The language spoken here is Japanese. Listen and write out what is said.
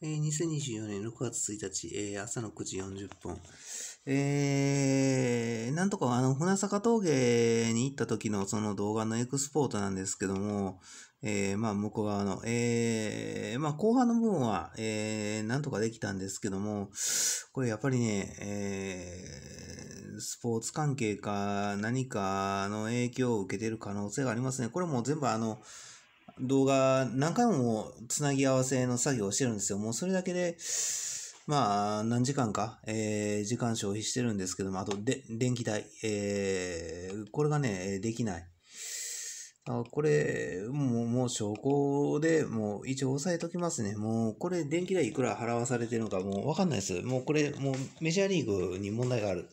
えー、2024年6月1日、えー、朝の9時40分。えー、なんとかあの、船坂峠に行った時のその動画のエクスポートなんですけども、えー、まあ、向こう側の、えー、まあ、後半の部分は、えー、なんとかできたんですけども、これやっぱりね、えー、スポーツ関係か何かの影響を受けている可能性がありますね。これも全部あの、動画何回もつなぎ合わせの作業をしてるんですよ。もうそれだけで、まあ、何時間か、えー、時間消費してるんですけども、あと、で、電気代、えー、これがね、できない。あこれ、もう、もう証拠で、もう一応押さえときますね。もう、これ電気代いくら払わされてるのかもうわかんないです。もうこれ、もうメジャーリーグに問題がある。